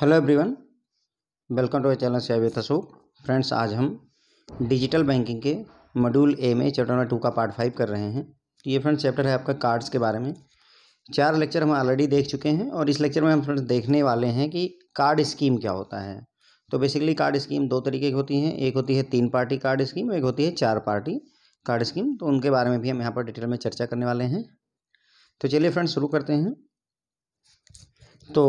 hello everyone welcome to channel से Ashok friends आज हम डिजिटल बैंकिंग के मॉड्यूल ए में चैप्टर नंबर टू का पार्ट फाइव कर रहे हैं ये फ्रेंड्स चैप्टर है आपका कार्ड्स के बारे में चार लेक्चर हम ऑलरेडी देख चुके हैं और इस लेक्चर में हम फ्रेंड्स देखने वाले हैं कि कार्ड स्कीम क्या होता है तो बेसिकली कार्ड स्कीम दो तरीके की होती हैं एक होती है तीन पार्टी कार्ड स्कीम एक होती है चार पार्टी कार्ड स्कीम तो उनके बारे में भी हम यहाँ पर डिटेल में चर्चा करने वाले हैं तो चलिए फ्रेंड्स शुरू करते हैं तो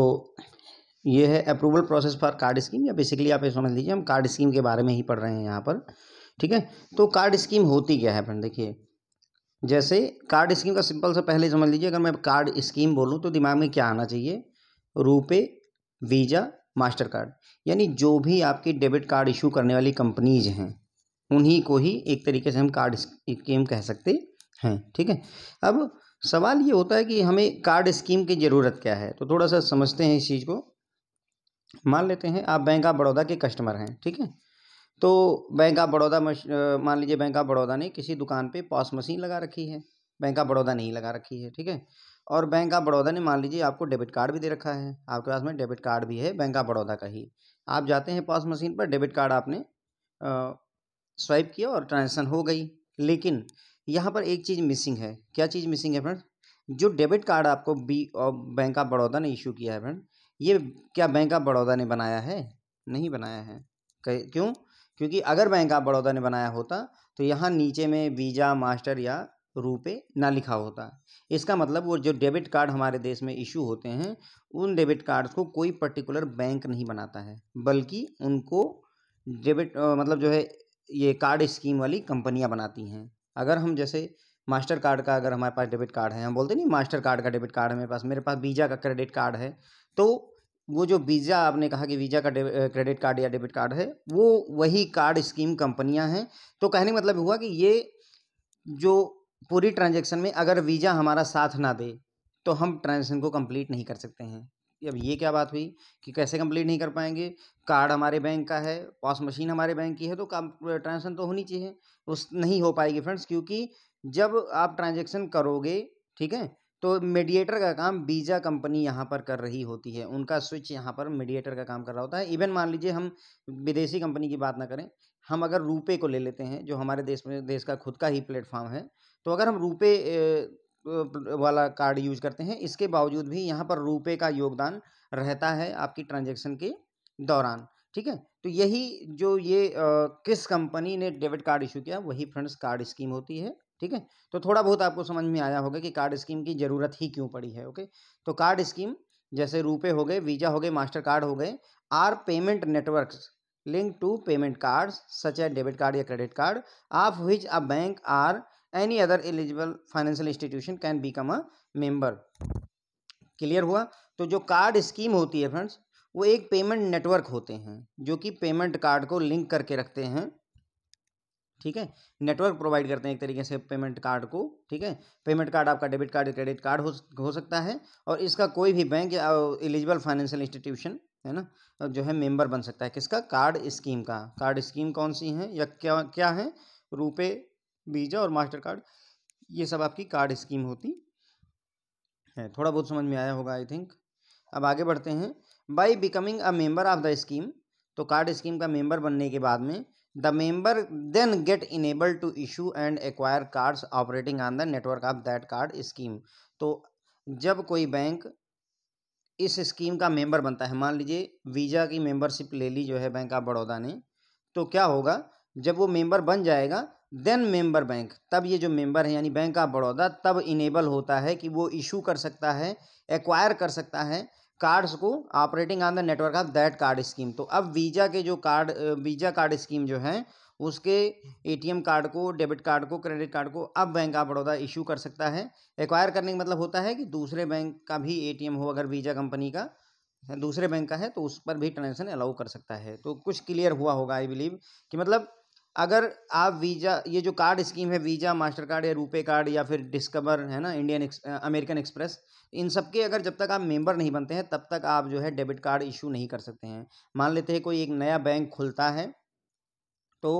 ये है approval process for card scheme या बेसिकली आप ये समझ लीजिए हम कार्ड स्कीम के बारे में ही पढ़ रहे हैं यहाँ पर ठीक है तो कार्ड स्कीम होती क्या है फ्रेंड देखिए जैसे कार्ड स्कीम का सिंपल सा पहले समझ लीजिए अगर मैं कार्ड स्कीम बोलूँ तो दिमाग में क्या आना चाहिए रूपे वीज़ा मास्टर कार्ड यानी जो भी आपकी डेबिट कार्ड इशू करने वाली कंपनीज हैं उन्हीं को ही एक तरीके से हम कार्ड स्कीम कह सकते हैं ठीक है अब सवाल ये होता है कि हमें कार्ड स्कीम की ज़रूरत क्या है तो थोड़ा सा समझते हैं इस चीज़ को मान लेते हैं आप बैंक ऑफ बड़ौदा के कस्टमर हैं ठीक है तो बैंक ऑफ बड़ौदा मान लीजिए बैंक ऑफ बड़ौदा ने किसी दुकान पे पॉस मशीन लगा रखी है बैंक ऑफ बड़ौदा नहीं लगा रखी है ठीक है और बैंक ऑफ बड़ौदा ने मान लीजिए आपको डेबिट कार्ड भी दे रखा है आपके पास में डेबिट कार्ड भी है बैंक ऑफ बड़ौदा का ही आप जाते हैं पॉस मशीन पर डेबिट कार्ड आपने स्वाइप किया और ट्रांजेक्शन हो गई लेकिन यहाँ पर एक चीज़ मिसिंग है क्या चीज़ मिसिंग है फ्रेंड जो डेबिट कार्ड आपको बी बैंक ऑफ बड़ौदा ने इशू किया है फ्रेंड ये क्या बैंक ऑफ बड़ौदा ने बनाया है नहीं बनाया है क्यों क्योंकि अगर बैंक ऑफ बड़ौदा ने बनाया होता तो यहाँ नीचे में वीज़ा मास्टर या रुपए ना लिखा होता इसका मतलब वो जो डेबिट कार्ड हमारे देश में इशू होते हैं उन डेबिट कार्ड्स को कोई पर्टिकुलर बैंक नहीं बनाता है बल्कि उनको डेबिट मतलब जो है ये कार्ड स्कीम वाली कंपनियां बनाती हैं अगर हम जैसे मास्टर कार्ड का अगर हमारे पास डेबिट कार्ड है हम बोलते नहीं मास्टर कार्ड का डेबिट कार्ड है मेरे पास मेरे पास वीज़ा का क्रेडिट कार्ड है तो वो जो वीज़ा आपने कहा कि वीज़ा का क्रेडिट कार्ड या डेबिट कार्ड है वो वही कार्ड स्कीम कंपनियां हैं तो कहने का मतलब हुआ कि ये जो पूरी ट्रांजेक्शन में अगर वीज़ा हमारा साथ ना दे तो हम ट्रांजेक्शन को कंप्लीट नहीं कर सकते हैं अब ये क्या बात हुई कि कैसे कंप्लीट नहीं कर पाएंगे कार्ड हमारे बैंक का है पॉस मशीन हमारे बैंक की है तो ट्रांजेक्शन तो होनी चाहिए उस नहीं हो पाएगी फ्रेंड्स क्योंकि जब आप ट्रांजेक्शन करोगे ठीक है तो मीडिएटर का काम बीजा कंपनी यहाँ पर कर रही होती है उनका स्विच यहाँ पर मीडिएटर का काम कर रहा होता है इवन मान लीजिए हम विदेशी कंपनी की बात ना करें हम अगर रुपए को ले लेते हैं जो हमारे देश में देश का खुद का ही प्लेटफॉर्म है तो अगर हम रुपए वाला कार्ड यूज करते हैं इसके बावजूद भी यहाँ पर रुपए का योगदान रहता है आपकी ट्रांजेक्शन के दौरान ठीक है तो यही जो ये आ, किस कंपनी ने डेबिट कार्ड इशू किया वही फ्रेंड्स कार्ड स्कीम होती है ठीक है तो थोड़ा बहुत आपको समझ में आया होगा कि कार्ड स्कीम की ज़रूरत ही क्यों पड़ी है ओके तो कार्ड स्कीम जैसे रूपे हो गए वीज़ा हो गए मास्टर कार्ड हो गए are payment networks linked to payment cards such है डेबिट कार्ड या credit card of which a bank or any other eligible financial institution can become a member clear हुआ तो जो कार्ड स्कीम होती है friends वो एक पेमेंट नेटवर्क होते हैं जो कि पेमेंट कार्ड को लिंक करके रखते हैं ठीक है नेटवर्क प्रोवाइड करते हैं एक तरीके से पेमेंट कार्ड को ठीक है पेमेंट कार्ड आपका डेबिट कार्ड क्रेडिट कार्ड हो सकता है और इसका कोई भी बैंक या एलिजिबल फाइनेंशियल इंस्टीट्यूशन है ना जो है मेंबर बन सकता है किसका कार्ड स्कीम का कार्ड स्कीम कौन सी है या क्या क्या है रुपए वीज़ा और मास्टर कार्ड ये सब आपकी कार्ड स्कीम होती है थोड़ा बहुत समझ में आया होगा आई थिंक अब आगे बढ़ते हैं by becoming a member of the scheme तो कार्ड स्कीम का मेंबर बनने के बाद में the member then get enable to issue and acquire cards operating on the network of that card scheme तो जब कोई बैंक इस स्कीम का मेंबर बनता है मान लीजिए वीज़ा की मेंबरशिप ले ली जो है बैंक ऑफ बड़ौदा ने तो क्या होगा जब वो मेंबर बन जाएगा देन मेंबर बैंक तब ये जो मेंबर है यानी बैंक ऑफ बड़ौदा तब इनेबल होता है कि वो इशू कर सकता है एक्वायर कर सकता है कार्ड्स को operating on the network of that card scheme तो अब वीज़ा के जो कार्ड वीज़ा कार्ड स्कीम जो है उसके एटीएम कार्ड को डेबिट कार्ड को क्रेडिट कार्ड को अब बैंक ऑफ बड़ौदा इशू कर सकता है एक्वायर करने का मतलब होता है कि दूसरे बैंक का भी एटीएम हो अगर वीज़ा कंपनी का दूसरे बैंक का है तो उस पर भी ट्रांजेक्शन अलाउ कर सकता है तो कुछ क्लियर हुआ होगा आई बिलीव कि मतलब अगर आप वीज़ा ये जो कार्ड स्कीम है वीज़ा मास्टर कार्ड या रुपे कार्ड या फिर डिस्कवर है ना इंडियन अमेरिकन एक्सप्रेस इन सब के अगर जब तक आप मेंबर नहीं बनते हैं तब तक आप जो है डेबिट कार्ड इशू नहीं कर सकते हैं मान लेते हैं कोई एक नया बैंक खुलता है तो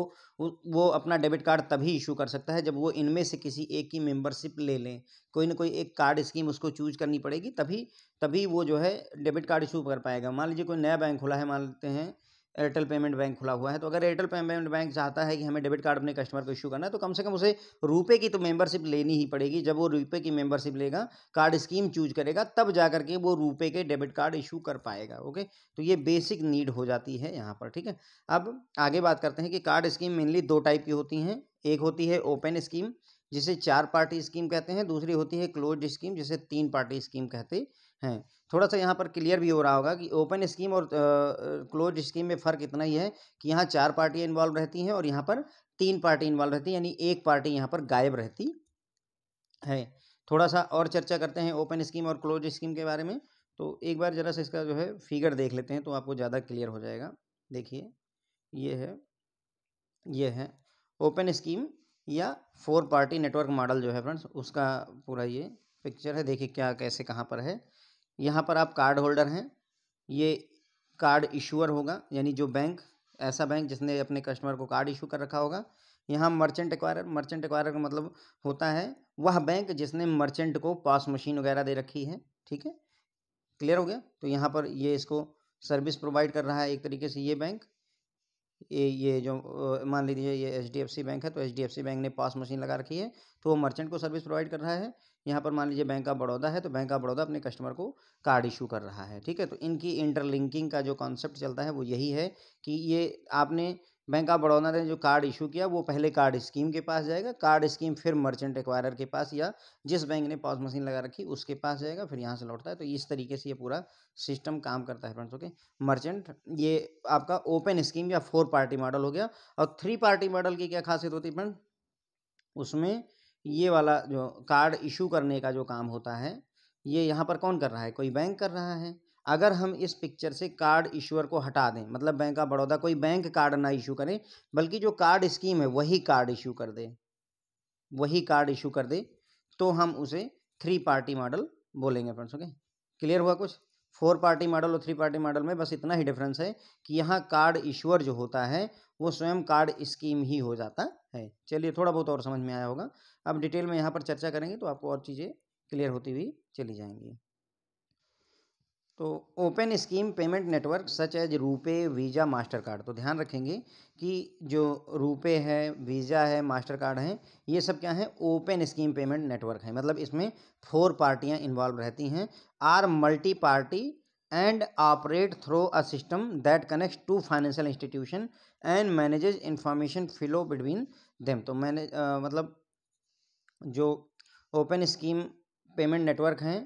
वो अपना डेबिट कार्ड तभी इशू कर सकता है जब वो इनमें से किसी एक की मेंबरशिप ले लें कोई ना कोई एक कार्ड स्कीम उसको चूज करनी पड़ेगी तभी तभी वो जो है डेबिट कार्ड इशू कर पाएगा मान लीजिए कोई नया बैंक खुला है मान लेते हैं एयरटेल पेमेंट बैंक खुला हुआ है तो अगर एयरटेल पेमेंट बैंक चाहता है कि हमें डेबिट कार्ड अपने कस्टमर को इशू करना है तो कम से कम उसे रुपए की तो मेंबरशिप लेनी ही पड़ेगी जब वो रुपए की मेंबरशिप लेगा कार्ड स्कीम चूज करेगा तब जा करके वो रुपए के डेबिट कार्ड इशू कर पाएगा ओके तो ये बेसिक नीड हो जाती है यहाँ पर ठीक है अब आगे बात करते हैं कि कार्ड स्कीम मेनली दो टाइप की होती हैं एक होती है ओपन स्कीम जिसे चार पार्टी स्कीम कहते हैं दूसरी होती है क्लोज स्कीम जिसे तीन पार्टी स्कीम कहते हैं थोड़ा सा यहाँ पर क्लियर भी हो रहा होगा कि ओपन स्कीम और क्लोज स्कीम में फ़र्क इतना ही है कि यहाँ चार पार्टियाँ इन्वॉल्व रहती हैं और यहाँ पर तीन पार्टी इन्वॉल्व रहती है यानी एक पार्टी यहाँ पर गायब रहती है थोड़ा सा और चर्चा करते हैं ओपन स्कीम और क्लोज स्कीम के बारे में तो एक बार ज़रा सा इसका जो है फिगर देख लेते हैं तो आपको ज़्यादा क्लियर हो जाएगा देखिए ये है ये है ओपन स्कीम या फोर पार्टी नेटवर्क मॉडल जो है फ्रेंड्स उसका पूरा ये पिक्चर है देखिए क्या कैसे कहाँ पर है यहाँ पर आप कार्ड होल्डर हैं ये कार्ड इशूअर होगा यानी जो बैंक ऐसा बैंक जिसने अपने कस्टमर को कार्ड इशू कर रखा होगा यहाँ मर्चेंट एक्वायर मर्चेंट एक्वायर का मतलब होता है वह बैंक जिसने मर्चेंट को पास मशीन वगैरह दे रखी है ठीक है क्लियर हो गया तो यहाँ पर ये इसको सर्विस प्रोवाइड कर रहा है एक तरीके से ये बैंक ये ये जो मान लीजिए ये एच बैंक है तो एच बैंक ने पास मशीन लगा रखी है तो वो मर्चेंट को सर्विस प्रोवाइड कर रहा है यहाँ पर मान लीजिए बैंक ऑफ बड़ौदा है तो बैंक ऑफ बड़ौदा अपने कस्टमर को कार्ड इशू कर रहा है ठीक है तो इनकी इंटरलिंकिंग का जो कॉन्सेप्ट चलता है वो यही है कि ये आपने बैंक ऑफ बड़ौदा ने जो कार्ड इशू किया वो पहले कार्ड स्कीम के पास जाएगा कार्ड स्कीम फिर मर्चेंट एक्वायरर के पास या जिस बैंक ने पॉज मशीन लगा रखी उसके पास जाएगा फिर यहाँ से लौटता है तो इस तरीके से ये पूरा सिस्टम काम करता है फ्रेंड्स ओके मर्चेंट ये आपका ओपन स्कीम या फोर पार्टी मॉडल हो गया और थ्री पार्टी मॉडल की क्या खासियत होती है फ्रेंड उसमें ये वाला जो कार्ड इशू करने का जो काम होता है ये यहाँ पर कौन कर रहा है कोई बैंक कर रहा है अगर हम इस पिक्चर से कार्ड इशूअर को हटा दें मतलब बैंक ऑफ बड़ौदा कोई बैंक कार्ड ना इशू करें बल्कि जो कार्ड स्कीम है वही कार्ड इशू कर दे वही कार्ड इशू कर दे तो हम उसे थ्री पार्टी मॉडल बोलेंगे फ्रेंड्स ओके क्लियर हुआ कुछ फोर पार्टी मॉडल और थ्री पार्टी मॉडल में बस इतना ही डिफरेंस है कि यहाँ कार्ड ईश्वर जो होता है वो स्वयं कार्ड स्कीम ही हो जाता है चलिए थोड़ा बहुत और समझ में आया होगा अब डिटेल में यहाँ पर चर्चा करेंगे तो आपको और चीज़ें क्लियर होती हुई चली जाएंगी तो open scheme payment network such as RuPay Visa Mastercard तो ध्यान रखेंगे कि जो रूपे है वीज़ा है मास्टर कार्ड है ये सब क्या है ओपन स्कीम पेमेंट नेटवर्क है मतलब इसमें फोर पार्टियां इन्वॉल्व रहती हैं are multi party and operate through a system that connects to financial institution and manages information flow between them तो मैंने मतलब जो ओपन स्कीम पेमेंट नेटवर्क हैं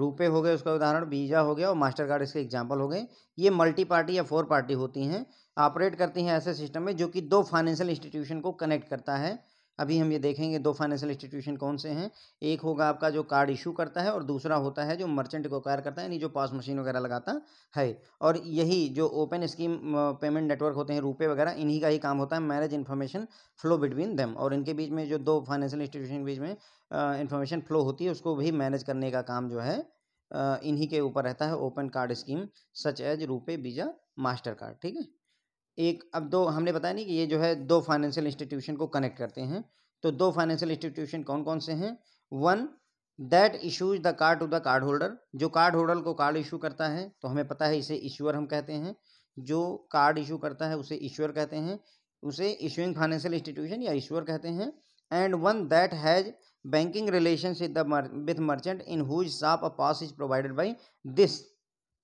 रुपए हो गए उसका उदाहरण वीज़ा हो गया और मास्टर कार्ड इसके एग्जाम्पल हो गए ये मल्टी पार्टी या फोर पार्टी होती हैं ऑपरेट करती हैं ऐसे सिस्टम में जो कि दो फाइनेंशियल इंस्टीट्यूशन को कनेक्ट करता है अभी हम ये देखेंगे दो फाइनेंशियल इंस्टीट्यूशन कौन से हैं एक होगा आपका जो कार्ड इशू करता है और दूसरा होता है जो मर्चेंट को कार्य करता है यानी जो पास मशीन वगैरह लगाता है और यही जो ओपन स्कीम पेमेंट नेटवर्क होते हैं रुपये वगैरह इन्हीं का ही काम होता है manages information flow between them और इनके बीच में जो दो फाइनेंशियल इंस्टीट्यूशन के बीच में इन्फॉर्मेशन फ्लो होती है उसको भी मैनेज करने का काम जो है इन्हीं के ऊपर रहता है open card scheme such as RuPay Visa Mastercard ठीक है एक अब दो हमने बताया नहीं कि ये जो है दो फाइनेंशियल इंस्टीट्यूशन को कनेक्ट करते हैं तो दो फाइनेंशियल इंस्टीट्यूशन कौन कौन से हैं one that issues the card to the card holder जो कार्ड होल्डर को कार्ड इशू करता है तो हमें पता है इसे इश्यूअर हम कहते हैं जो कार्ड इशू करता है उसे इश्यूअर कहते हैं उसे इशूइंग फाइनेंशियल इंस्टीट्यूशन या इश्यूअर कहते हैं and one that has banking relation with merchant in whose shop a POS is provided by this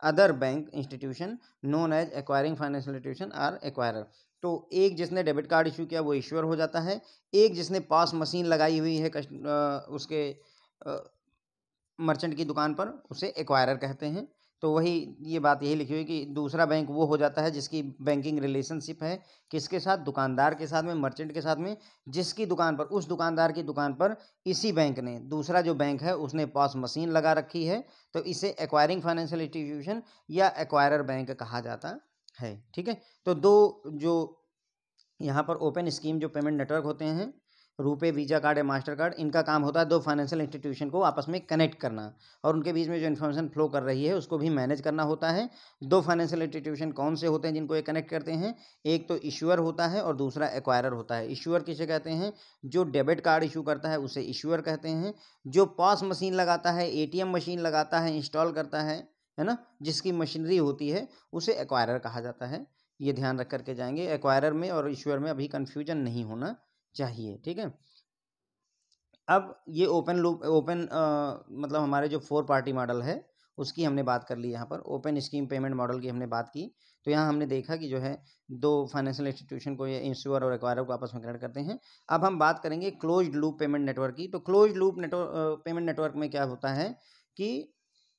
other bank institution known as acquiring financial institution or acquirer तो एक जिसने debit card issue किया वो ईश्वर हो जाता है एक जिसने पास मशीन लगाई हुई है कस्ट उसके मर्चेंट की दुकान पर उसे एक्वायरर कहते हैं तो वही ये बात यही लिखी हुई कि दूसरा बैंक वो हो जाता है जिसकी बैंकिंग रिलेशनशिप है किसके साथ दुकानदार के साथ में मर्चेंट के साथ में जिसकी दुकान पर उस दुकानदार की दुकान पर इसी बैंक ने दूसरा जो बैंक है उसने पास मशीन लगा रखी है तो इसे एक्वायरिंग फाइनेंशियल इंस्टीट्यूशन या एक्वायरर बैंक कहा जाता है ठीक है तो दो जो यहाँ पर ओपन स्कीम जो पेमेंट नेटवर्क होते हैं रुपए वीज़ा कार्ड या मास्टर कार्ड इनका काम होता है दो फाइनेंशियल इंस्टीट्यूशन को आपस में कनेक्ट करना और उनके बीच में जो इन्फॉर्मेशन फ्लो कर रही है उसको भी मैनेज करना होता है दो फाइनेंशियल इंस्टीट्यूशन कौन से होते हैं जिनको ये कनेक्ट करते हैं एक तो इश्यूअर होता है और दूसरा एक्वायरर होता है इश्यूअर किसे कहते हैं जो डेबिट कार्ड इशू करता है उसे इश्यूअर कहते हैं जो पॉस मशीन लगाता है ए मशीन लगाता है इंस्टॉल करता है है ना जिसकी मशीनरी होती है उसे एक्वायरर कहा जाता है ये ध्यान रख करके जाएंगे एक्वायरर में और इश्यूअर में अभी कन्फ्यूजन नहीं होना चाहिए ठीक है अब ये ओपन लूप ओपन मतलब हमारे जो फोर पार्टी मॉडल है उसकी हमने बात कर ली यहाँ पर ओपन स्कीम पेमेंट मॉडल की हमने बात की तो यहाँ हमने देखा कि जो है दो फाइनेंशियल इंस्टीट्यूशन को ये इंश्योर और एक्वायर को आपस में कनेक्ट करते हैं अब हम बात करेंगे क्लोज लूप पेमेंट नेटवर्क की तो close loop network payment network में क्या होता है कि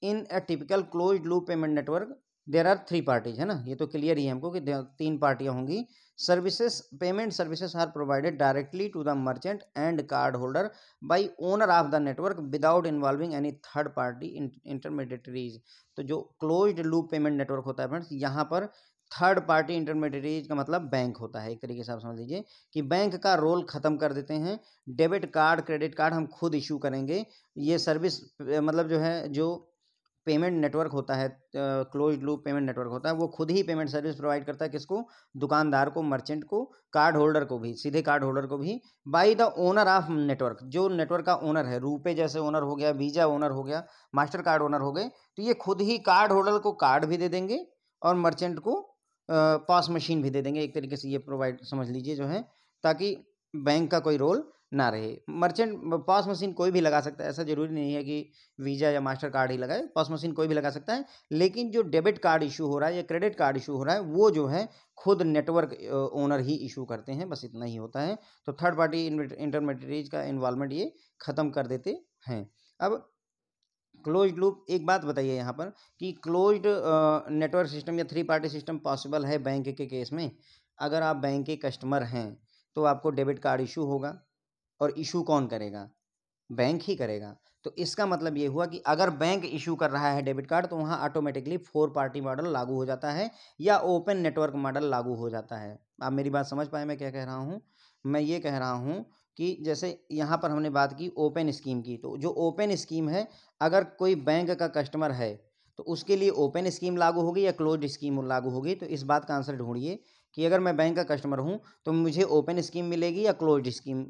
in a typical close loop payment network there are three parties है ना ये तो क्लियर ही है हमको कि तीन पार्टियाँ होंगी services payment services are provided directly to the merchant and card holder by owner of the network without involving any third party intermediaries तो जो क्लोज्ड लूप पेमेंट नेटवर्क होता है फ्रेंड्स यहाँ पर थर्ड पार्टी इंटरमीडिएटरीज का मतलब bank होता है एक तरीके से आप समझ लीजिए कि बैंक का रोल ख़त्म कर देते हैं डेबिट कार्ड क्रेडिट कार्ड हम खुद इशू करेंगे ये सर्विस मतलब जो है जो पेमेंट नेटवर्क होता है क्लोज लूप पेमेंट नेटवर्क होता है वो खुद ही पेमेंट सर्विस प्रोवाइड करता है किसको दुकानदार को मर्चेंट को कार्ड होल्डर को भी सीधे कार्ड होल्डर को भी by the owner of network जो नेटवर्क का ओनर है रूपे जैसे ओनर हो गया वीजा ओनर हो गया मास्टर कार्ड ओनर हो गए तो ये खुद ही कार्ड होल्डर को कार्ड भी दे देंगे और मर्चेंट को पास मशीन भी दे देंगे एक तरीके से ये प्रोवाइड समझ लीजिए जो है ताकि बैंक का कोई रोल ना रहे मर्चेंट पॉस मशीन कोई भी लगा सकता है ऐसा जरूरी नहीं है कि वीज़ा या मास्टर कार्ड ही लगाए पॉस मशीन कोई भी लगा सकता है लेकिन जो डेबिट कार्ड इशू हो रहा है या क्रेडिट कार्ड इशू हो रहा है वो जो है खुद नेटवर्क ओनर ही इशू करते हैं बस इतना ही होता है तो थर्ड पार्टी इंटरमीडियज का इन्वॉल्वमेंट ये ख़त्म कर देते हैं अब क्लोज लूप एक बात बताइए यहाँ पर कि क्लोज नेटवर्क सिस्टम या थ्री पार्टी सिस्टम पॉसिबल है बैंक के केस में अगर आप बैंक के कस्टमर हैं तो आपको डेबिट कार्ड इशू होगा और इशू कौन करेगा बैंक ही करेगा तो इसका मतलब ये हुआ कि अगर बैंक इशू कर रहा है डेबिट कार्ड तो वहाँ ऑटोमेटिकली फोर पार्टी मॉडल लागू हो जाता है या ओपन नेटवर्क मॉडल लागू हो जाता है आप मेरी बात समझ पाए मैं क्या कह रहा हूँ मैं ये कह रहा हूँ कि जैसे यहाँ पर हमने बात की ओपन स्कीम की तो जो ओपन स्कीम है अगर कोई बैंक का कस्टमर है तो उसके लिए ओपन स्कीम लागू होगी या क्लोज स्कीम लागू होगी तो इस बात का आंसर ढूंढिए कि अगर मैं बैंक का कस्टमर हूँ तो मुझे ओपन स्कीम मिलेगी या क्लोज स्कीम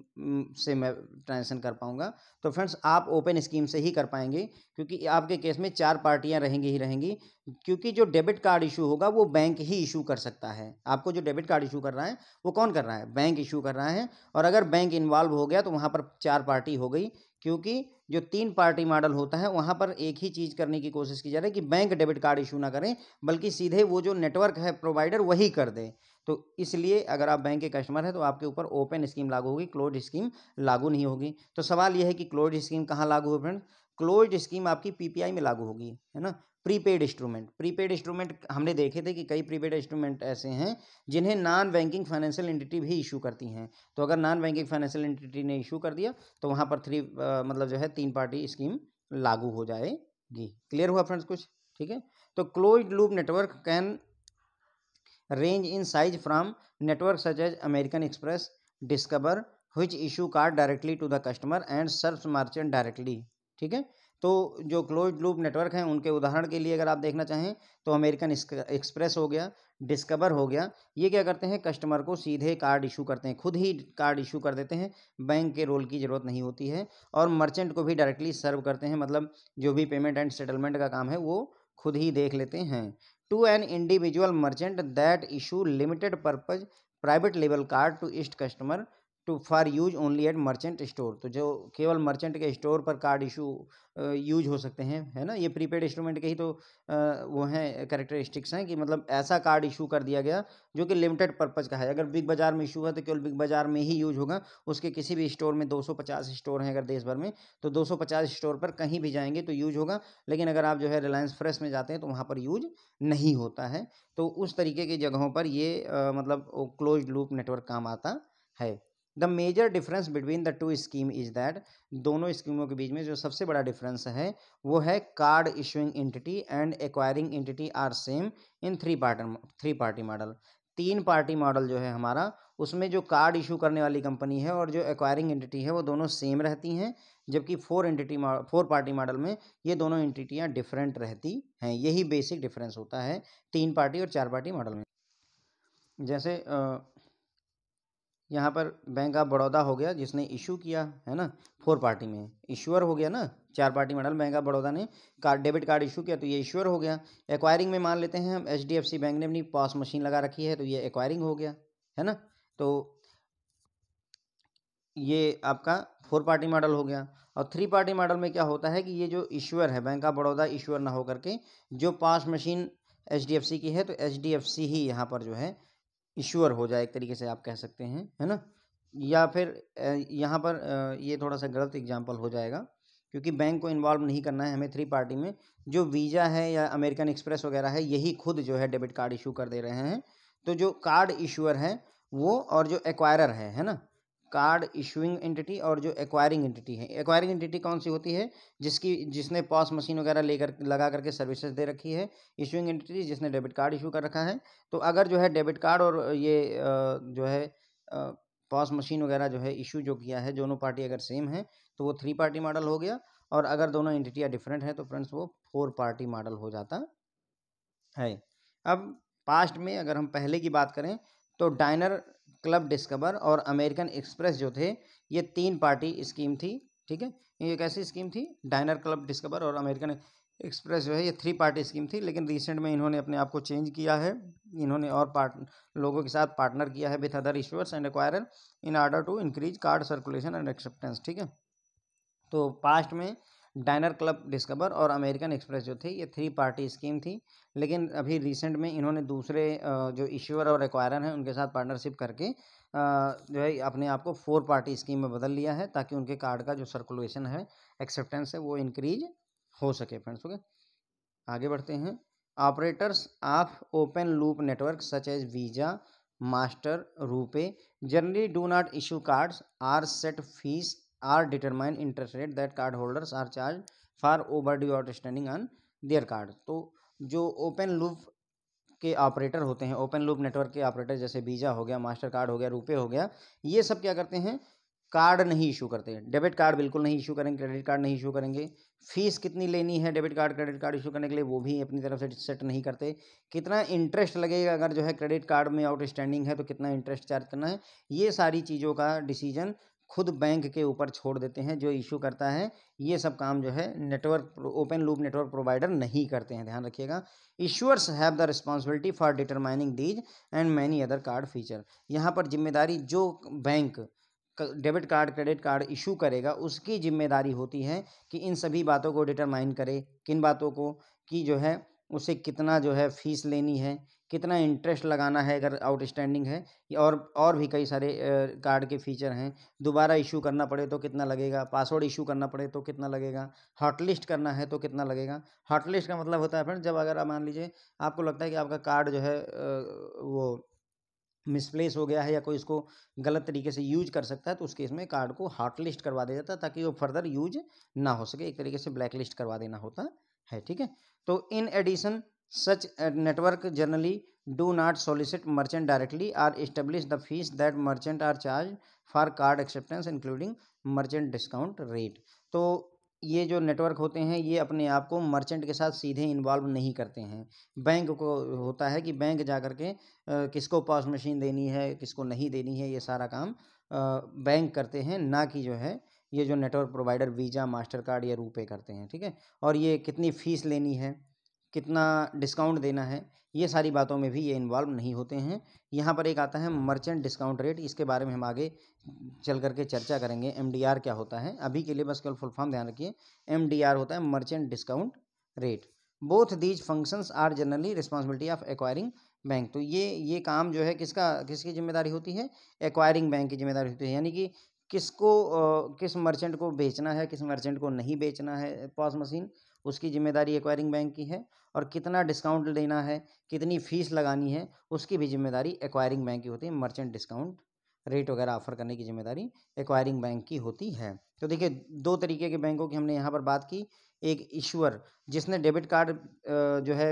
से मैं ट्रांजेक्शन कर पाऊँगा तो फ्रेंड्स आप ओपन स्कीम से ही कर पाएंगे क्योंकि आपके केस में चार पार्टियाँ रहेंगी ही रहेंगी क्योंकि जो डेबिट कार्ड इशू होगा वो बैंक ही इशू कर सकता है आपको जो डेबिट कार्ड इशू कर रहा है वो कौन कर रहा है बैंक इशू कर रहा है और अगर बैंक इन्वॉल्व हो गया तो वहाँ पर चार पार्टी हो गई क्योंकि जो तीन पार्टी मॉडल होता है वहाँ पर एक ही चीज़ करने की कोशिश की जा रही है कि बैंक डेबिट कार्ड इशू ना करें बल्कि सीधे वो जो नेटवर्क है प्रोवाइडर वही कर दें तो इसलिए अगर आप बैंक के कस्टमर हैं तो आपके ऊपर ओपन स्कीम लागू होगी क्लोज स्कीम लागू नहीं होगी तो सवाल यह है कि क्लोज स्कीम कहाँ लागू हो फ्रेंड क्लोज्ड स्कीम आपकी पीपीआई में लागू होगी है ना प्रीपेड इंस्ट्रूमेंट प्रीपेड इंस्ट्रूमेंट हमने देखे थे कि कई प्रीपेड इंस्ट्रूमेंट ऐसे हैं जिन्हें नॉन बैंकिंग फाइनेंशियल एंटिटी भी इशू करती हैं तो अगर नॉन बैंकिंग फाइनेंशियल एंटिटी ने इशू कर दिया तो वहाँ पर थ्री मतलब जो है तीन पार्टी स्कीम लागू हो जाएगी क्लियर हुआ फ्रेंड्स कुछ ठीक है तो close loop network can range in size from network such as American Express Discover which issue card directly to the customer and serve merchant directly ठीक है तो जो क्लोज लूप नेटवर्क हैं उनके उदाहरण के लिए अगर आप देखना चाहें तो अमेरिकन एक्सप्रेस हो गया डिस्कवर हो गया ये क्या करते हैं कस्टमर को सीधे कार्ड इशू करते हैं खुद ही कार्ड इशू कर देते हैं बैंक के रोल की ज़रूरत नहीं होती है और मर्चेंट को भी डायरेक्टली सर्व करते हैं मतलब जो भी पेमेंट एंड सेटलमेंट का काम है वो खुद ही देख लेते हैं to an individual merchant that issue limited purpose private level card to east customer to for use only eight merchant store तो जो केवल मर्चेंट के स्टोर पर कार्ड इशू यूज हो सकते हैं है ना ये प्रीपेड इंस्ट्रूमेंट के ही तो आ, वो हैं करेक्टरिस्टिक्स हैं कि मतलब ऐसा कार्ड इशू कर दिया गया जो कि लिमिटेड पर्पज का है अगर बिग बाज़ार में इशू है तो केवल बिग बाज़ार में ही यूज होगा उसके किसी भी स्टोर में 250 स्टोर हैं अगर देश भर में तो 250 स्टोर पर कहीं भी जाएंगे तो यूज होगा लेकिन अगर आप जो है रिलायंस फ्रेश में जाते हैं तो वहाँ पर यूज नहीं होता है तो उस तरीके की जगहों पर ये आ, मतलब क्लोज लूप नेटवर्क काम आता है the major difference between the two scheme is that दोनों स्कीमों के बीच में जो सबसे बड़ा डिफरेंस है वो है card issuing entity and acquiring entity are same in three party three party model तीन पार्टी मॉडल जो है हमारा उसमें जो कार्ड इशू करने वाली कंपनी है और जो एक्वायरिंग एंटिटी है वो दोनों सेम रहती हैं जबकि four entity four party model में ये दोनों एंटिटियाँ डिफरेंट रहती हैं यही बेसिक डिफरेंस होता है तीन पार्टी और चार पार्टी मॉडल में जैसे आ, यहाँ पर बैंक ऑफ बड़ौदा हो गया जिसने इशू किया है ना फोर पार्टी में ईश्वर हो गया ना चार party model bank of Baroda ने कार्ड डेबिट कार्ड इशू किया तो ये इश्योर हो गया एक्वायरिंग में मान लेते हैं हम एच बैंक ने अपनी पॉस मशीन लगा रखी है तो ये एक्वायरिंग हो गया है ना तो ये आपका फोर पार्टी मॉडल हो गया और थ्री पार्टी मॉडल में क्या होता है कि ये जो ईश्वर है बैंक ऑफ बड़ौदा ईश्वर ना होकर के जो पास मशीन एच की है तो एच ही यहाँ पर जो है इश्योर हो जाए एक तरीके से आप कह सकते हैं है ना या फिर यहाँ पर ये थोड़ा सा गलत एग्जाम्पल हो जाएगा क्योंकि बैंक को इन्वॉल्व नहीं करना है हमें थ्री पार्टी में जो वीज़ा है या अमेरिकन एक्सप्रेस वगैरह है यही खुद जो है डेबिट कार्ड इशू कर दे रहे हैं तो जो कार्ड इशूअर है वो और जो एक्वायरर है है ना कार्ड इशूइंग एंटिटी और जो एक्वायरिंग एंटिटी है एक्वायरिंग एंटिटी कौन सी होती है जिसकी जिसने पॉस मशीन वगैरह लेकर लगा करके सर्विसेज दे रखी है इशूइंग एंटिटी जिसने डेबिट कार्ड इशू कर रखा है तो अगर जो है डेबिट कार्ड और ये जो है पॉस मशीन वगैरह जो है इशू जो किया है दोनों पार्टी अगर सेम है तो वो थ्री पार्टी मॉडल हो गया और अगर दोनों एंटिटियाँ डिफरेंट हैं तो फ्रेंड्स वो फोर पार्टी मॉडल हो जाता है अब पास्ट में अगर हम पहले की बात करें तो डाइनर क्लब डिस्कवर और अमेरिकन एक्सप्रेस जो थे ये तीन पार्टी स्कीम थी ठीक है ये कैसी स्कीम थी डाइनर क्लब डिस्कवर और अमेरिकन एक्सप्रेस जो है ये थ्री पार्टी स्कीम थी लेकिन रिसेंट में इन्होंने अपने आप को चेंज किया है इन्होंने और पार्ट लोगों के साथ पार्टनर किया है with other issuers and acquirer in order to increase card circulation and acceptance ठीक है तो पास्ट में डाइनर क्लब डिस्कवर और अमेरिकन एक्सप्रेस जो थी ये थ्री पार्टी स्कीम थी लेकिन अभी रिसेंट में इन्होंने दूसरे जो इश्यूअर और एक्वायरर हैं उनके साथ पार्टनरशिप करके जो है अपने आप को फोर पार्टी स्कीम में बदल लिया है ताकि उनके कार्ड का जो सर्कुलेशन है एक्सेप्टेंस है वो इंक्रीज हो सके फ्रेंड्स ओके आगे बढ़ते हैं operators of open loop network such as Visa Master RuPay generally do not issue cards or set fees or interest rate that card that are charge are overdue outstanding on their card तो जो open loop के operator होते हैं open loop network के operator जैसे Visa हो गया master Mastercard हो गया रुपये हो गया ये सब क्या करते हैं कार्ड नहीं इशू करते डेबिट कार्ड बिल्कुल नहीं इशू करेंगे क्रेडिट कार्ड नहीं इशू करेंगे फीस कितनी लेनी है debit card credit card issue करने के लिए वो भी अपनी तरफ से सेट नहीं करते कितना इंटरेस्ट लगेगा अगर जो है क्रेडिट कार्ड में आउटस्टैंडिंग है तो कितना इंटरेस्ट चार्ज करना है ये सारी चीज़ों का डिसीजन खुद बैंक के ऊपर छोड़ देते हैं जो इशू करता है ये सब काम जो है network open loop network provider नहीं करते हैं ध्यान रखिएगा issuers have the responsibility for determining these and many other card feature यहाँ पर जिम्मेदारी जो bank debit card credit card issue करेगा उसकी जिम्मेदारी होती है कि इन सभी बातों को डिटरमाइन करे किन बातों को कि जो है उसे कितना जो है फीस लेनी है कितना इंटरेस्ट लगाना है अगर आउटस्टैंडिंग है और और भी कई सारे कार्ड के फीचर हैं दोबारा इशू करना पड़े तो कितना लगेगा पासवर्ड इशू करना पड़े तो कितना लगेगा हॉटलिस्ट करना है तो कितना लगेगा हॉटलिस्ट का मतलब होता है फ्रेंड जब अगर आप मान लीजिए आपको लगता है कि आपका कार्ड जो है वो मिसप्लेस हो गया है या कोई इसको गलत तरीके से यूज कर सकता है तो उस केस में कार्ड को हॉटलिस्ट करवा दिया जाता है ताकि वो फर्दर यूज ना हो सके एक तरीके से ब्लैक लिस्ट करवा देना होता है ठीक है तो in addition such network generally do not solicit merchant directly or establish the fees that merchant are charge for card acceptance including merchant discount rate तो ये जो नेटवर्क होते हैं ये अपने आप को मर्चेंट के साथ सीधे इन्वॉल्व नहीं करते हैं बैंक को होता है कि बैंक जा कर के किसको पास मशीन देनी है किसको नहीं देनी है ये सारा काम बैंक करते हैं ना कि जो है ये जो network provider Visa Mastercard या रूपे करते हैं ठीक है और ये कितनी फ़ीस लेनी है कितना डिस्काउंट देना है ये सारी बातों में भी ये इन्वॉल्व नहीं होते हैं यहाँ पर एक आता है मर्चेंट डिस्काउंट रेट इसके बारे में हम आगे चल करके चर्चा करेंगे एम क्या होता है अभी के लिए बस केवल फुल फॉर्म ध्यान रखिए एम होता है merchant discount rate both these functions are generally responsibility of acquiring bank तो ये ये काम जो है किसका किसकी जिम्मेदारी होती है एक्वायरिंग बैंक की जिम्मेदारी होती है यानी कि किसको किस मर्चेंट को बेचना है किस मर्चेंट को नहीं बेचना है पॉस मशीन उसकी जिम्मेदारी एक्वायरिंग बैंक की है और कितना डिस्काउंट देना है कितनी फ़ीस लगानी है उसकी भी जिम्मेदारी एक्वायरिंग बैंक की होती है मर्चेंट डिस्काउंट रेट वगैरह ऑफर करने की जिम्मेदारी एक्वायरिंग बैंक की होती है तो देखिए दो तरीके के बैंकों की हमने यहाँ पर बात की एक ईश्वर जिसने डेबिट कार्ड जो है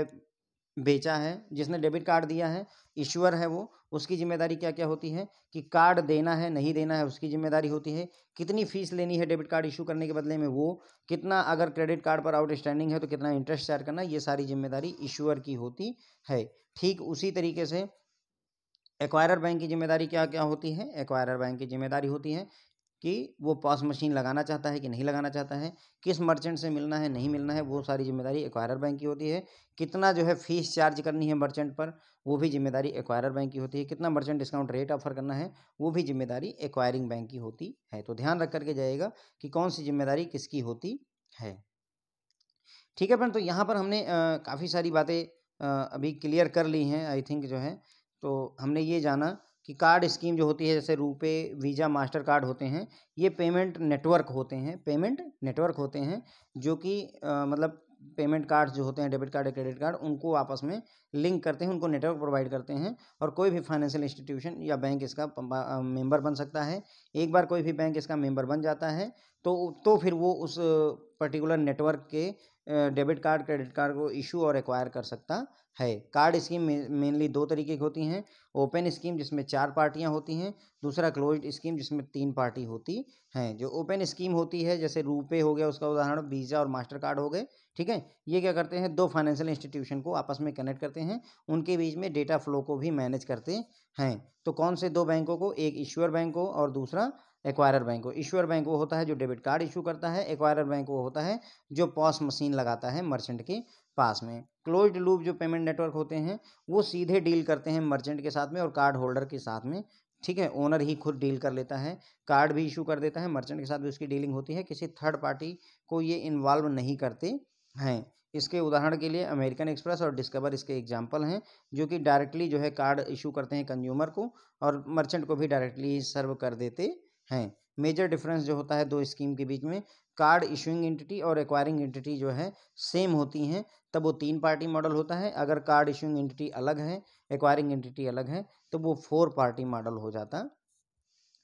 बेचा है जिसने डेबिट कार्ड दिया है ईश्वर है वो उसकी जिम्मेदारी क्या क्या होती है कि कार्ड देना है नहीं देना है उसकी जिम्मेदारी होती है कितनी फीस लेनी है डेबिट कार्ड इशू करने के बदले में वो कितना अगर क्रेडिट कार्ड पर आउटस्टैंडिंग है तो कितना इंटरेस्ट शेयर करना ये सारी जिम्मेदारी ईश्वर की होती है ठीक उसी तरीके से एक्वायरर बैंक की जिम्मेदारी क्या क्या होती है एक्वायरर बैंक की जिम्मेदारी होती है कि वो पॉस मशीन लगाना चाहता है कि नहीं लगाना चाहता है किस मर्चेंट से मिलना है नहीं मिलना है वो सारी जिम्मेदारी एक्वायरर बैंक की होती है कितना जो है फीस चार्ज करनी है मर्चेंट पर वो भी जिम्मेदारी एक्वायरर बैंक की होती है कितना मर्चेंट डिस्काउंट रेट ऑफर करना है वो भी जिम्मेदारी एक्वायरिंग बैंक की होती है तो ध्यान रख करके जाइएगा कि कौन सी जिम्मेदारी किसकी होती है ठीक है फ्रेंड तो यहाँ पर हमने काफ़ी सारी बातें अभी क्लियर कर ली हैं आई थिंक जो है तो हमने ये जाना कि कार्ड स्कीम जो होती है जैसे रूपे वीज़ा मास्टर कार्ड होते हैं ये पेमेंट नेटवर्क होते हैं पेमेंट नेटवर्क होते हैं जो कि मतलब पेमेंट कार्ड जो होते हैं डेबिट कार्ड या क्रेडिट कार्ड उनको आपस में लिंक करते हैं उनको नेटवर्क प्रोवाइड करते हैं और कोई भी फाइनेंशियल इंस्टीट्यूशन या बैंक इसका मेंबर बन सकता है एक बार कोई भी बैंक इसका मेंबर बन जाता है तो तो फिर वो उस पर्टिकुलर नेटवर्क के डेबिट कार्ड क्रेडिट कार्ड को इशू और एक्वायर कर सकता है कार्ड स्कीम मेनली दो तरीके की होती हैं ओपन स्कीम जिसमें चार पार्टियां होती हैं दूसरा क्लोज स्कीम जिसमें तीन पार्टी होती हैं जो ओपन स्कीम होती है जैसे रूपे हो गया उसका उदाहरण वीज़ा और मास्टर कार्ड हो गए ठीक है ये क्या करते हैं दो फाइनेंशियल इंस्टीट्यूशन को आपस में कनेक्ट करते हैं उनके बीच में डेटा फ्लो को भी मैनेज करते हैं तो कौन से दो बैंकों को एक इश्योर बैंक को और दूसरा एक्वायर बैंक वो इश्योर बैंक वो होता है जो डेबिट कार्ड इशू करता है एक्वायर बैंक वो होता है जो पॉस मशीन लगाता है मर्चेंट के पास में क्लोज लूप जो पेमेंट नेटवर्क होते हैं वो सीधे डील करते हैं मर्चेंट के साथ में और कार्ड होल्डर के साथ में ठीक है ओनर ही खुद डील कर लेता है कार्ड भी इशू कर देता है मर्चेंट के साथ भी उसकी डीलिंग होती है किसी थर्ड पार्टी को ये इन्वॉल्व नहीं करते हैं इसके उदाहरण के लिए अमेरिकन एक्सप्रेस और डिस्कवर इसके एग्जाम्पल हैं जो कि डायरेक्टली जो है कार्ड इशू करते हैं कंज्यूमर को और मर्चेंट को भी डायरेक्टली सर्व कर देते हैं मेजर डिफरेंस जो होता है दो स्कीम के बीच में कार्ड इशूइंग एंटिटी और एक्वायरिंग एंटिटी जो है सेम होती हैं तब वो तीन पार्टी मॉडल होता है अगर कार्ड इशूइंग एंटिटी अलग है एक्वायरिंग एंटिटी अलग है तो वो फोर पार्टी मॉडल हो जाता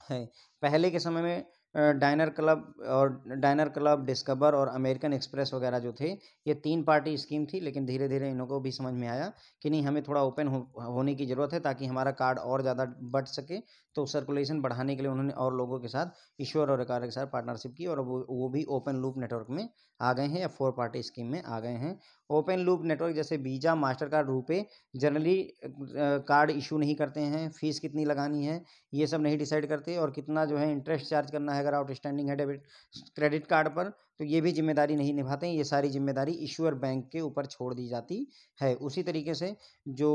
है पहले के समय में डाइनर क्लब और डाइनर क्लब डिस्कवर और अमेरिकन एक्सप्रेस वगैरह जो थे ये तीन पार्टी स्कीम थी लेकिन धीरे धीरे इन्हों को भी समझ में आया कि नहीं हमें थोड़ा ओपन हो, होने की ज़रूरत है ताकि हमारा कार्ड और ज़्यादा बढ़ सके तो सर्कुलेशन बढ़ाने के लिए उन्होंने और लोगों के साथ ईश्वर और कार्य के साथ पार्टनरशिप की और वो वो भी ओपन लूप नेटवर्क में आ गए हैं या फोर पार्टी स्कीम में आ गए हैं ओपन लूप नेटवर्क जैसे Visa Mastercard RuPay generally card issue नहीं करते हैं फीस कितनी लगानी है ये सब नहीं डिसाइड करते और कितना जो है इंटरेस्ट चार्ज करना है अगर आउटस्टैंडिंग है डेबिट क्रेडिट कार्ड पर तो ये भी जिम्मेदारी नहीं निभाते हैं ये सारी जिम्मेदारी ईश्वर बैंक के ऊपर छोड़ दी जाती है उसी तरीके से जो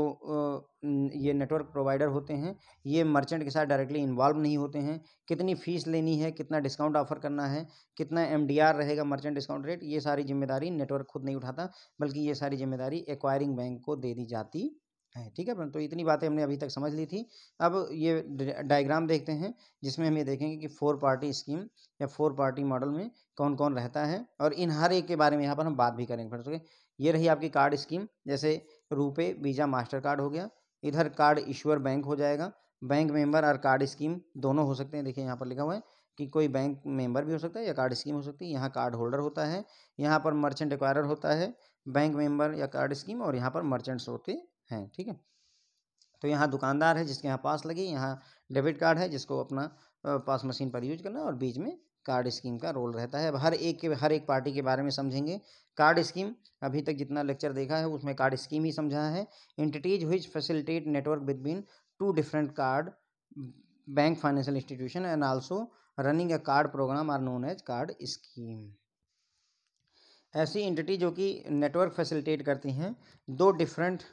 ये नेटवर्क प्रोवाइडर होते हैं ये मर्चेंट के साथ डायरेक्टली इन्वॉल्व नहीं होते हैं कितनी फ़ीस लेनी है कितना डिस्काउंट ऑफर करना है कितना एम रहेगा मर्चेंट डिस्काउंट रेट ये सारी जिम्मेदारी नेटवर्क खुद नहीं उठाता बल्कि ये सारी जिम्मेदारी एक्वायरिंग बैंक को दे दी जाती है ठीक है तो इतनी बातें हमने अभी तक समझ ली थी अब ये डायग्राम देखते हैं जिसमें हम ये देखेंगे कि फोर पार्टी स्कीम या फोर पार्टी मॉडल में कौन कौन रहता है और इन हर एक के बारे में यहाँ पर हम बात भी करेंगे फ्रेंड्स ओके ये रही आपकी कार्ड स्कीम जैसे रुपे वीज़ा मास्टर कार्ड हो गया इधर कार्ड ईश्वर बैंक हो जाएगा बैंक मेंबर और कार्ड स्कीम दोनों हो सकते हैं देखिए यहाँ पर लिखा हुआ है कि कोई बैंक मेंबर भी हो सकता है या कार्ड स्कीम हो सकती है यहाँ कार्ड होल्डर होता है यहाँ पर मर्चेंट एक्वायर होता है बैंक मेंबर या कार्ड स्कीम और यहाँ पर मर्चेंट्स होते हैं ठीक है तो यहाँ दुकानदार है जिसके यहाँ पास लगी यहाँ डेबिट कार्ड है जिसको अपना पास मशीन पर यूज करना और बीच में कार्ड स्कीम का रोल रहता है अब हर एक के हर एक पार्टी के बारे में समझेंगे कार्ड स्कीम अभी तक जितना लेक्चर देखा है उसमें कार्ड स्कीम ही समझा है इंटिटीज हुई facilitate network between two different card bank financial institution and also running a card program are known as card scheme ऐसी इंटिटी जो कि नेटवर्क फैसिलिटेट करती हैं दो डिफरेंट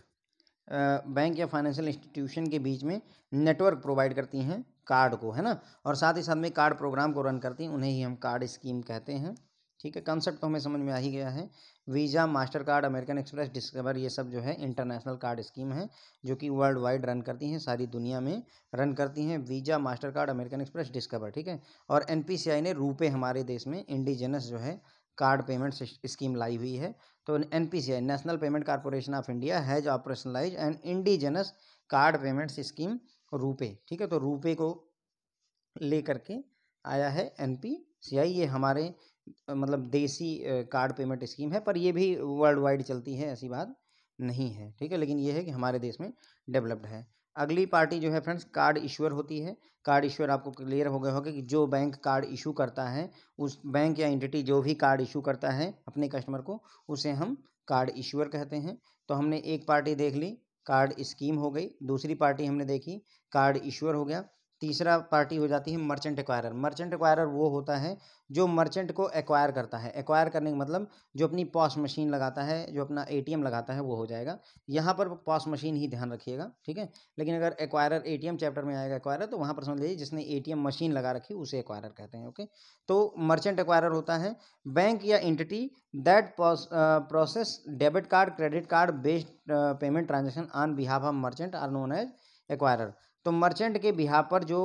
बैंक या फाइनेंशियल इंस्टीट्यूशन के बीच में नेटवर्क प्रोवाइड करती हैं कार्ड को है ना और साथ ही साथ में कार्ड प्रोग्राम को रन करती हैं उन्हें ही हम कार्ड स्कीम कहते हैं ठीक है कंसेप्ट तो हमें समझ में आ ही गया है Visa Mastercard American Express Discover ये सब जो है इंटरनेशनल कार्ड स्कीम है जो कि वर्ल्ड वाइड रन करती हैं सारी दुनिया में रन करती हैं Visa Mastercard American Express Discover ठीक है और एन ने रूपे हमारे देश में इंडिजनस जो है कार्ड पेमेंट स्कीम लाई हुई है तो an National Payment Corporation of India has operationalize and indigenous card payments scheme RuPay ठीक है तो रूपे को ले करके आया है एन ये हमारे मतलब देसी कार्ड पेमेंट स्कीम है पर ये भी वर्ल्ड वाइड चलती है ऐसी बात नहीं है ठीक है लेकिन ये है कि हमारे देश में डेवलप्ड है अगली पार्टी जो है फ्रेंड्स कार्ड इश्यूअर होती है कार्ड इश्यूअर आपको क्लियर हो गया होगा कि जो बैंक कार्ड इशू करता है उस बैंक या एंटिटी जो भी कार्ड इशू करता है अपने कस्टमर को उसे हम कार्ड इश्यूअर कहते हैं तो हमने एक पार्टी देख ली कार्ड स्कीम हो गई दूसरी पार्टी हमने देखी कार्ड इश्यूअर हो गया तीसरा पार्टी हो जाती है मर्चेंट एक्वायरर मर्चेंट एक्वायरर वो होता है जो मर्चेंट को एक्वायर करता है एक्वायर करने का मतलब जो अपनी पॉस मशीन लगाता है जो अपना एटीएम लगाता है वो हो जाएगा यहाँ पर पॉस मशीन ही ध्यान रखिएगा ठीक है लेकिन अगर एक्वायरर एटीएम चैप्टर में आएगा एक्वायरर तो वहाँ पर समझ लीजिए जिसने ए मशीन लगा रखी उसे एक्वायरर कहते हैं ओके तो मर्चेंट एक्वायरर होता है बैंक या entity that process debit card credit card based payment transaction on behalf of merchant are known as acquirer तो मर्चेंट के बिहा पर जो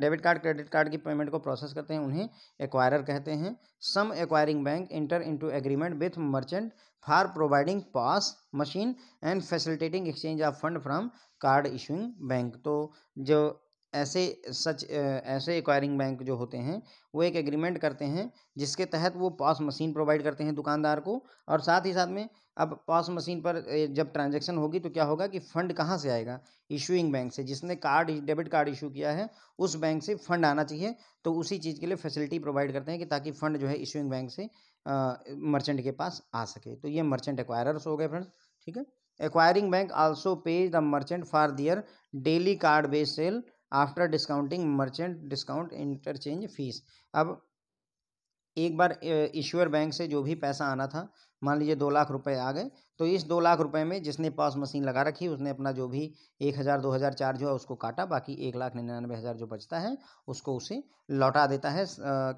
डेबिट कार्ड क्रेडिट कार्ड की पेमेंट को प्रोसेस करते हैं उन्हें एक्वायरर कहते हैं some acquiring bank enter into agreement with merchant for providing POS machine and facilitating exchange of fund from card issuing bank तो जो ऐसे सच ऐसे एक्वायरिंग बैंक जो होते हैं वो एक एग्रीमेंट करते हैं जिसके तहत वो पॉस मशीन प्रोवाइड करते हैं दुकानदार को और साथ ही साथ में अब पॉस मशीन पर जब ट्रांजैक्शन होगी तो क्या होगा कि फंड कहाँ से आएगा इशूइंग बैंक से जिसने कार्ड डेबिट कार्ड इशू किया है उस बैंक से फंड आना चाहिए तो उसी चीज़ के लिए फैसिलिटी प्रोवाइड करते हैं कि ताकि फंड जो है इशूइंग बैंक से मर्चेंट के पास आ सके तो ये मर्चेंट एक्वायरर्स हो गए फ्रेंड्स ठीक है acquiring bank also pays the merchant for their daily card based sale after discounting merchant discount interchange fees अब एक बार ईश्वर बैंक से जो भी पैसा आना था मान लीजिए दो लाख रुपए आ गए तो इस दो लाख रुपए में जिसने पास मशीन लगा रखी उसने अपना जो भी एक हज़ार दो हज़ार चार्ज हुआ उसको काटा बाकी एक लाख निन्यानवे हज़ार जो बचता है उसको उसे लौटा देता है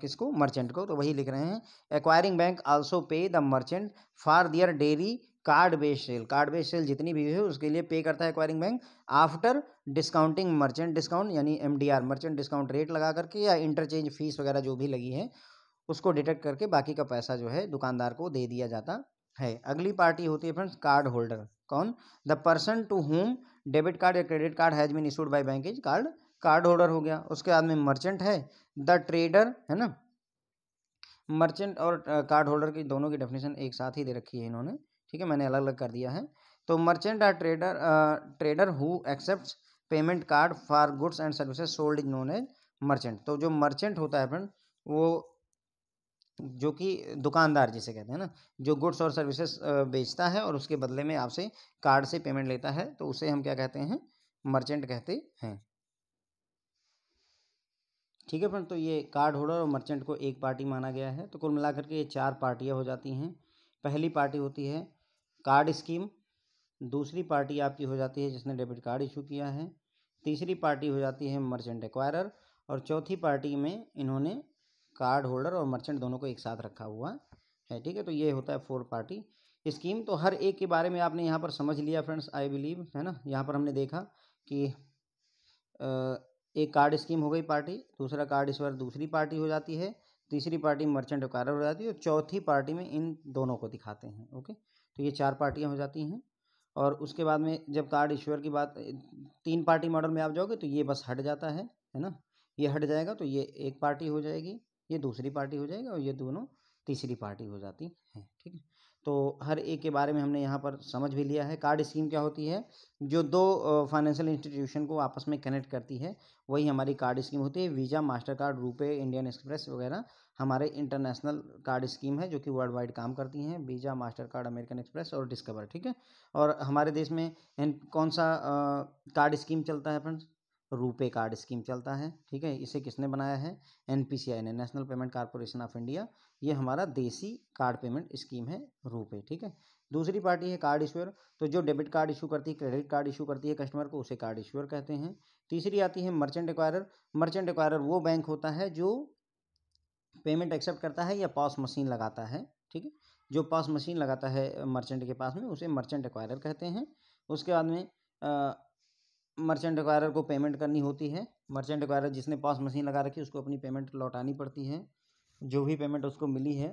किसको मर्चेंट को तो वही लिख रहे हैं acquiring bank also pay the merchant for their daily card based sale card based sale जितनी भी है उसके लिए पे करता है acquiring bank after discounting merchant discount यानी एम मर्चेंट डिस्काउंट रेट लगा करके या इंटरचेंज फीस वगैरह जो भी लगी है उसको डिटेक्ट करके बाकी का पैसा जो है दुकानदार को दे दिया जाता है अगली पार्टी होती है फ्रेंड्स कार्ड होल्डर कौन the person to whom debit card या credit card has been issued by bank is card card holder हो गया उसके बाद में मर्चेंट है द ट्रेडर है ना मर्चेंट और कार्ड होल्डर की दोनों की डेफिनेशन एक साथ ही दे रखी है इन्होंने ठीक है मैंने अलग अलग कर दिया है तो merchant or trader trader who accept payment card for goods and services sold is known as merchant तो जो मर्चेंट होता है फ्रेंड वो जो कि दुकानदार जिसे कहते हैं ना जो गुड्स और सर्विसेज बेचता है और उसके बदले में आपसे कार्ड से पेमेंट लेता है तो उसे हम क्या कहते हैं मर्चेंट कहते हैं ठीक है फ्रेंड तो ये कार्ड होल्डर और मर्चेंट को एक पार्टी माना गया है तो कुल मिलाकर के ये चार पार्टियाँ हो जाती हैं पहली पार्टी होती है कार्ड स्कीम दूसरी पार्टी आपकी हो जाती है जिसने डेबिट कार्ड इशू किया है तीसरी पार्टी हो जाती है मर्चेंट एक्वायरर और चौथी पार्टी में इन्होंने कार्ड होल्डर और मर्चेंट दोनों को एक साथ रखा हुआ है ठीक है तो ये होता है फोर पार्टी स्कीम तो हर एक के बारे में आपने यहाँ पर समझ लिया फ्रेंड्स आई बिलीव है ना यहाँ पर हमने देखा कि एक कार्ड स्कीम हो गई पार्टी दूसरा कार्ड इस बार दूसरी पार्टी हो जाती है तीसरी पार्टी मर्चेंट एक्वायरर हो जाती है और चौथी पार्टी में इन दोनों को दिखाते हैं ओके तो ये चार पार्टियाँ हो जाती हैं और उसके बाद में जब कार्ड ईश्वर की बात तीन पार्टी मॉडल में आप जाओगे तो ये बस हट जाता है है ना ये हट जाएगा तो ये एक पार्टी हो जाएगी ये दूसरी पार्टी हो जाएगी और ये दोनों तीसरी पार्टी हो जाती है ठीक है तो हर एक के बारे में हमने यहाँ पर समझ भी लिया है कार्ड स्कीम क्या होती है जो दो फाइनेंशियल इंस्टीट्यूशन को आपस में कनेक्ट करती है वही हमारी कार्ड स्कीम होती है Visa Mastercard RuPay Indian Express वगैरह हमारे इंटरनेशनल कार्ड स्कीम है जो कि वर्ल्ड वाइड काम करती हैं Visa Mastercard American Express और डिस्कवर ठीक है और हमारे देश में कौन सा कार्ड स्कीम चलता है फ्रेंड्स रुपे कार्ड स्कीम चलता है ठीक है इसे किसने बनाया है एन ने National Payment Corporation of India ये हमारा देसी कार्ड पेमेंट स्कीम है रुपे ठीक है दूसरी पार्टी है कार्ड इशूअर तो जो डेबिट कार्ड इशू करती है क्रेडिट कार्ड इशू करती है कस्टमर को उसे कार्ड इशूअर कहते हैं तीसरी आती है मर्चेंट एक्वायरर मर्चेंट एक्वायरर वो बैंक होता है जो पेमेंट एक्सेप्ट करता है या पॉस मशीन लगाता है ठीक है जो पॉस मशीन लगाता है मर्चेंट के पास में उसे मर्चेंट एक्वायरर कहते हैं उसके बाद में मर्चेंट एक्वायरर को पेमेंट करनी होती है मर्चेंट एक्वायरर जिसने पॉस मशीन लगा रखी उसको अपनी पेमेंट लौटानी पड़ती है जो भी पेमेंट उसको मिली है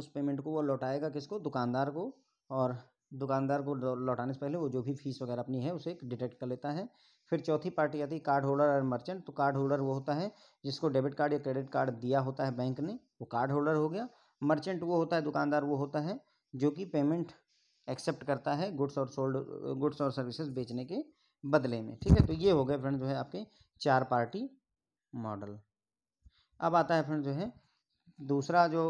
उस पेमेंट को वो लौटाएगा किसको दुकानदार को और दुकानदार को लौटाने से पहले वो जो भी फीस वगैरह अपनी है उसे डिटेक्ट कर लेता है फिर चौथी पार्टी आती है कार्ड होल्डर और मर्चेंट तो कार्ड होल्डर वो होता है जिसको डेबिट कार्ड या क्रेडिट कार्ड दिया होता है बैंक ने वो कार्ड होल्डर हो गया मर्चेंट वो होता है दुकानदार वो होता है जो कि पेमेंट एक्सेप्ट करता है गुड्स और सोल्ड गुड्स और सर्विसेज बेचने के बदले में ठीक है तो ये हो गया फ्रेंड जो है आपके चार पार्टी मॉडल अब आता है फ्रेंड जो है दूसरा जो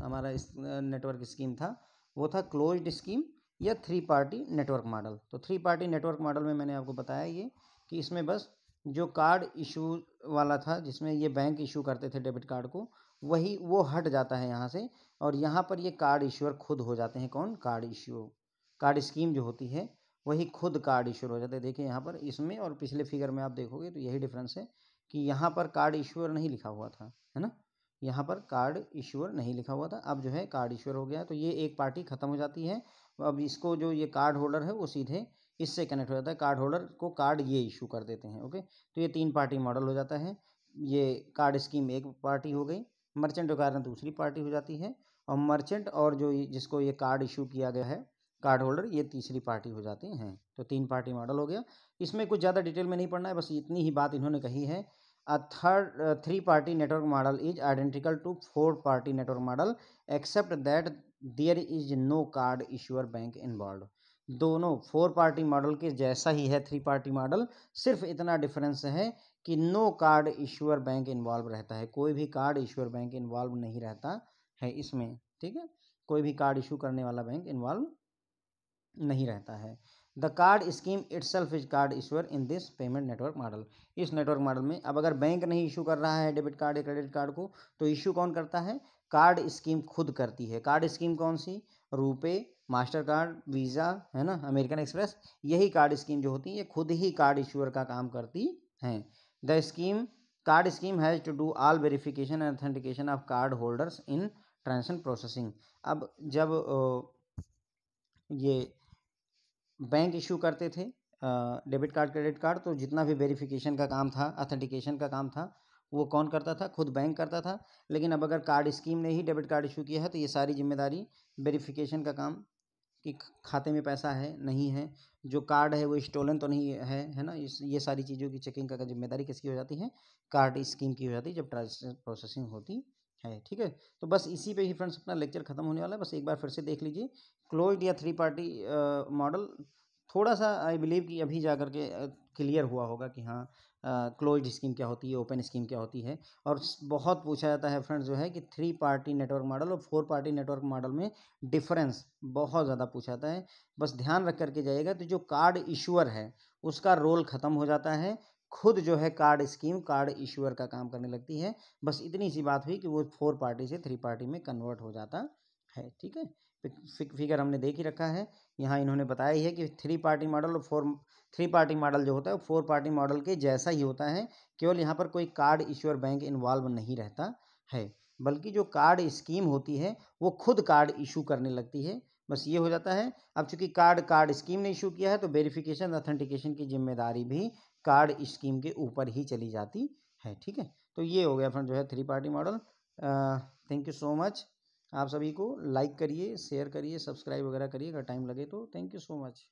हमारा इस नेटवर्क स्कीम था वो था क्लोज्ड स्कीम या थ्री पार्टी नेटवर्क मॉडल तो थ्री पार्टी नेटवर्क मॉडल में मैंने आपको बताया ये कि इसमें बस जो कार्ड इशू वाला था जिसमें ये बैंक इशू करते थे डेबिट कार्ड को वही वो हट जाता है यहाँ से और यहाँ पर ये कार्ड इशूअर खुद हो जाते हैं कौन कार्ड इशू कार्ड स्कीम जो होती है वही खुद कार्ड इशूअर हो जाते हैं देखिए यहाँ पर इसमें और पिछले फिगर में आप देखोगे तो यही डिफरेंस है कि यहाँ पर कार्ड इशूअर नहीं लिखा हुआ था है ना यहाँ पर कार्ड इशूअर नहीं लिखा हुआ था अब जो है कार्ड इशूअर हो गया तो ये एक पार्टी खत्म हो जाती है अब इसको जो ये कार्ड होल्डर है वो सीधे इससे कनेक्ट हो जाता है कार्ड होल्डर को कार्ड ये इशू कर देते हैं ओके तो ये तीन पार्टी मॉडल हो जाता है ये कार्ड स्कीम एक पार्टी हो गई मर्चेंट के कारण दूसरी पार्टी हो जाती है और मर्चेंट और जो जिसको ये कार्ड इशू किया गया है कार्ड होल्डर ये तीसरी पार्टी हो जाती हैं तो तीन पार्टी मॉडल हो गया इसमें कुछ ज़्यादा डिटेल में नहीं पढ़ना है बस इतनी ही बात इन्होंने कही है a third three party network model is identical to four party network model except that there is no card issuer bank involve दोनों फोर पार्टी मॉडल के जैसा ही है थ्री पार्टी मॉडल सिर्फ इतना डिफरेंस है कि no card issuer bank involve रहता है कोई भी कार्ड इश्योर बैंक इन्वॉल्व नहीं रहता है इसमें ठीक है कोई भी कार्ड इशू करने वाला बैंक इन्वॉल्व नहीं रहता है the card scheme itself is card issuer in this payment network model इस नेटवर्क मॉडल में अब अगर बैंक नहीं इशू कर रहा है डेबिट कार्ड या क्रेडिट कार्ड को तो इशू कौन करता है कार्ड स्कीम खुद करती है कार्ड स्कीम कौन सी रुपे मास्टर कार्ड वीज़ा है ना अमेरिकन एक्सप्रेस यही कार्ड स्कीम जो होती है ये खुद ही कार्ड इशूअर का काम करती हैं the scheme card scheme has to do all verification and authentication of card holders in transaction processing अब जब ये बैंक इशू करते थे डेबिट कार्ड क्रेडिट कार्ड तो जितना भी वेरिफिकेशन का काम था अथेंटिकेशन का काम था वो कौन करता था खुद बैंक करता था लेकिन अब अगर कार्ड स्कीम ने ही डेबिट कार्ड इशू किया है तो ये सारी जिम्मेदारी वेरिफिकेशन का काम कि खाते में पैसा है नहीं है जो कार्ड है वो स्टोलन तो नहीं है है ना ये सारी चीज़ों की चेकिंग का जिम्मेदारी किसकी हो जाती है कार्ड स्कीम की हो जाती है जब ट्रांजेक्शन प्रोसेसिंग होती है ठीक है तो बस इसी पे ही फ्रेंड्स अपना लेक्चर खत्म होने वाला है बस एक बार फिर से देख लीजिए क्लोज्ड या थ्री पार्टी मॉडल थोड़ा सा आई बिलीव कि अभी जा करके क्लियर हुआ होगा कि हाँ क्लोज स्कीम क्या होती है ओपन स्कीम क्या होती है और बहुत पूछा जाता है फ्रेंड्स जो है कि थ्री पार्टी नेटवर्क मॉडल और फोर पार्टी नेटवर्क मॉडल में डिफरेंस बहुत ज़्यादा पूछा जाता है बस ध्यान रख करके जाइएगा तो जो कार्ड इशूअर है उसका रोल ख़त्म हो जाता है खुद जो है कार्ड स्कीम कार्ड इशूअर का काम करने लगती है बस इतनी सी बात हुई कि वो फोर पार्टी से थ्री पार्टी में कन्वर्ट हो जाता है ठीक है फिगर हमने देख ही रखा है यहाँ इन्होंने बताया ही है कि थ्री पार्टी मॉडल और फोर थ्री पार्टी मॉडल जो होता है फोर पार्टी मॉडल के जैसा ही होता है केवल यहाँ पर कोई कार्ड इश्योर बैंक इन्वॉल्व नहीं रहता है बल्कि जो कार्ड स्कीम होती है वो खुद कार्ड इशू करने लगती है बस ये हो जाता है अब चूंकि कार्ड कार्ड स्कीम ने इशू किया है तो वेरिफिकेशन ऑथेंटिकेशन की जिम्मेदारी भी कार्ड स्कीम के ऊपर ही चली जाती है ठीक है तो ये हो गया फ्रेंड जो है three party model thank you so much आप सभी को लाइक करिए शेयर करिए सब्सक्राइब वगैरह करिए अगर टाइम लगे तो थैंक यू सो मच